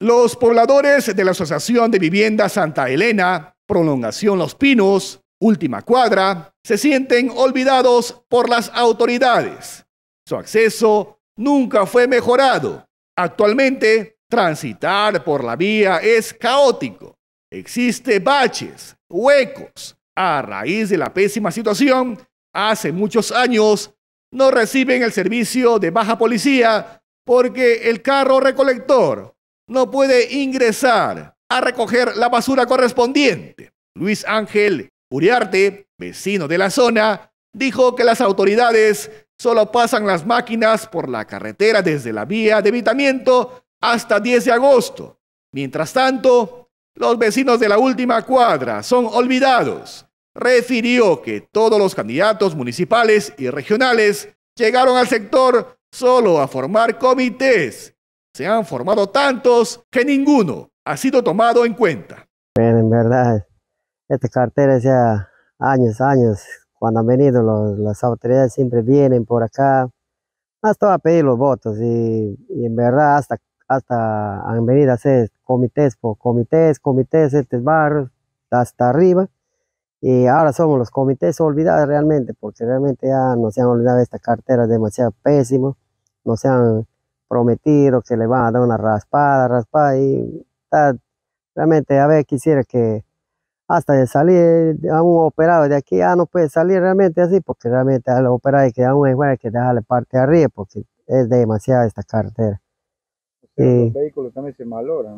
Los pobladores de la Asociación de Vivienda Santa Elena, Prolongación Los Pinos, Última Cuadra, se sienten olvidados por las autoridades. Su acceso nunca fue mejorado. Actualmente, transitar por la vía es caótico. Existe baches, huecos. A raíz de la pésima situación, hace muchos años no reciben el servicio de baja policía porque el carro recolector no puede ingresar a recoger la basura correspondiente. Luis Ángel Uriarte, vecino de la zona, dijo que las autoridades solo pasan las máquinas por la carretera desde la vía de evitamiento hasta 10 de agosto. Mientras tanto, los vecinos de la última cuadra son olvidados. Refirió que todos los candidatos municipales y regionales llegaron al sector solo a formar comités se han formado tantos que ninguno ha sido tomado en cuenta. en verdad, esta cartera ya años, años, cuando han venido los, las autoridades siempre vienen por acá, hasta a pedir los votos y, en verdad hasta, hasta han venido a hacer comités por comités, comités, estos barrios, hasta arriba. Y ahora somos los comités olvidados realmente, porque realmente ya se han olvidado esta cartera Es demasiado pésimo, no se han prometido que le van a dar una raspada, raspada y realmente a ver quisiera que hasta de salir a un operado de aquí, ya no puede salir realmente así, porque realmente al operar hay que un hay que dejarle parte arriba, porque es demasiada esta carretera. y, los vehículos también se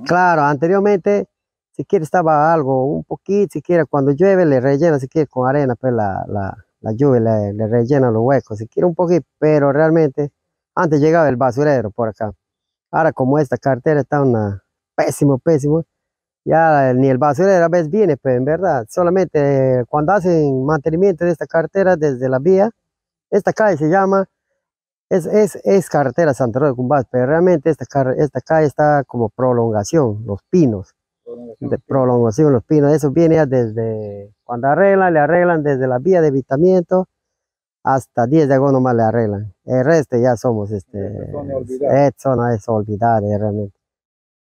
Claro, anteriormente, si quiere estaba algo, un poquito, si quiere, cuando llueve le rellena, si quiere, con arena, pues la, la, lluvia le, le, rellena los huecos, si quiere un poquito, pero realmente antes llegaba el basurero por acá. Ahora como esta cartera está una pésimo, pésimo, ya ni el basurero a veces viene, pues en verdad, solamente eh, cuando hacen mantenimiento de esta cartera desde la vía, esta calle se llama, es, es, es carretera Santa Rosa de Cumbás, pero realmente esta, esta calle está como prolongación, los pinos, de prolongación, los pinos, eso viene desde, cuando arreglan, le arreglan desde la vía de evitamiento hasta 10 de nomás le arreglan. El resto ya somos, este, eso no eh, es olvidar eh, realmente.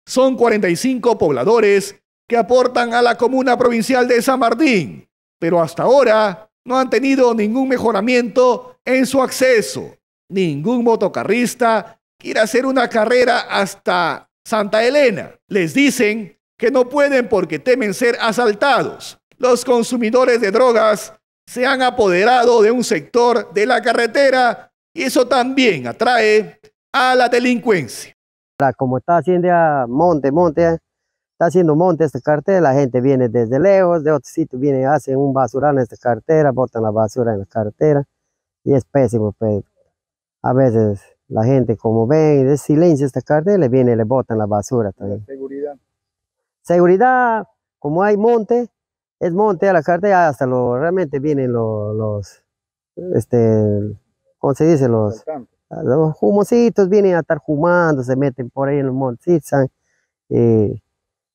Son 45 pobladores que aportan a la comuna provincial de San Martín, pero hasta ahora no han tenido ningún mejoramiento en su acceso. Ningún motocarrista quiere hacer una carrera hasta Santa Elena. Les dicen que no pueden porque temen ser asaltados. Los consumidores de drogas se han apoderado de un sector de la carretera y eso también atrae a la delincuencia. Como está haciendo monte, monte, está haciendo monte esta cartera, la gente viene desde lejos, de otros sitios viene, hacen un basural en esta cartera, botan la basura en la cartera y es pésimo. pero pues, A veces la gente como ven, de silencio esta cartera, le viene y le botan la basura también. Seguridad. Seguridad, como hay monte, es monte a la carta hasta lo, realmente vienen los, este, ¿cómo se dice? Los, los humositos ah, vienen a estar fumando, se meten por ahí en los montes, y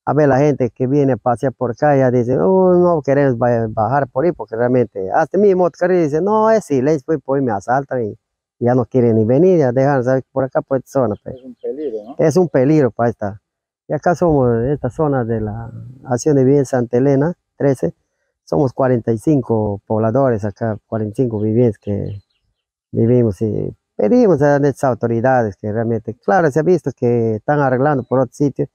a ver la gente que viene a pasear por acá, ya dicen, oh, no queremos bajar por ahí, porque realmente, hasta mi motocarril dice, no, es silencio, pues, pues me asaltan y ya no quieren ni venir, ya dejan, Por acá, por esta zona. Pues. Es un peligro, ¿no? Es un peligro para esta. Y acá somos, esta zona de la Acción de bien Santa Elena, 13, somos 45 pobladores acá, 45 viviendas que vivimos y pedimos a nuestras autoridades que realmente, claro, se ha visto que están arreglando por otro sitio,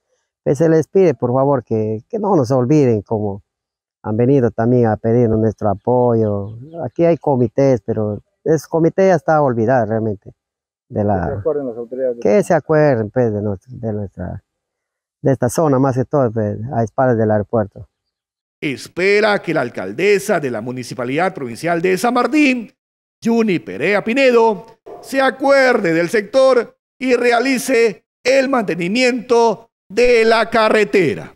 se les pide por favor que, no nos olviden como han venido también a pedirnos nuestro apoyo. Aquí hay comités, pero ese comité ya está olvidado realmente. De la, que se acuerden pues, de, nuestra, de, esta zona, más que todo, pues, a espaldas del aeropuerto espera que la alcaldesa de la Municipalidad Provincial de San Martín, Juni Perea Pinedo, se acuerde del sector y realice el mantenimiento de la carretera.